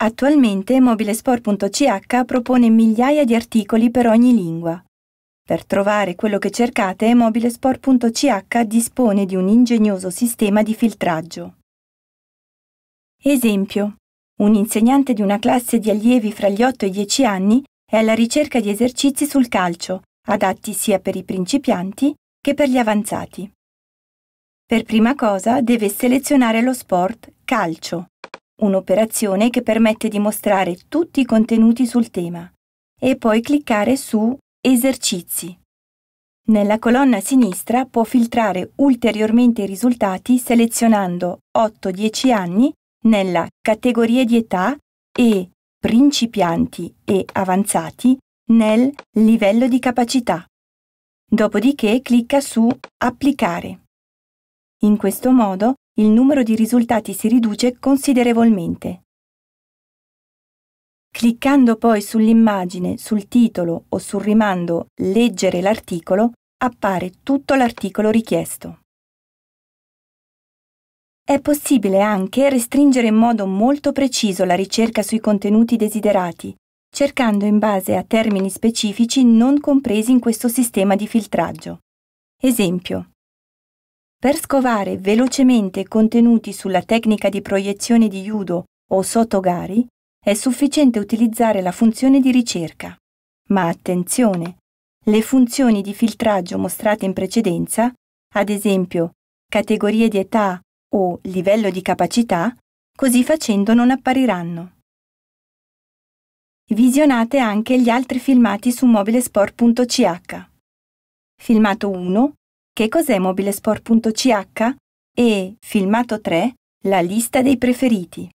Attualmente mobilesport.ch propone migliaia di articoli per ogni lingua. Per trovare quello che cercate, mobilesport.ch dispone di un ingegnoso sistema di filtraggio. Esempio. Un insegnante di una classe di allievi fra gli 8 e i 10 anni è alla ricerca di esercizi sul calcio, adatti sia per i principianti che per gli avanzati. Per prima cosa deve selezionare lo sport calcio un'operazione che permette di mostrare tutti i contenuti sul tema e poi cliccare su Esercizi. Nella colonna sinistra può filtrare ulteriormente i risultati selezionando 8-10 anni nella categorie di età e principianti e avanzati nel livello di capacità. Dopodiché clicca su Applicare. In questo modo il numero di risultati si riduce considerevolmente. Cliccando poi sull'immagine, sul titolo o sul rimando Leggere l'articolo, appare tutto l'articolo richiesto. È possibile anche restringere in modo molto preciso la ricerca sui contenuti desiderati, cercando in base a termini specifici non compresi in questo sistema di filtraggio. Esempio. Per scovare velocemente contenuti sulla tecnica di proiezione di judo o sotogari è sufficiente utilizzare la funzione di ricerca. Ma attenzione! Le funzioni di filtraggio mostrate in precedenza, ad esempio categorie di età o livello di capacità, così facendo non appariranno. Visionate anche gli altri filmati su mobilesport.ch. Filmato 1 che cos'è mobilesport.ch? E, filmato 3, la lista dei preferiti.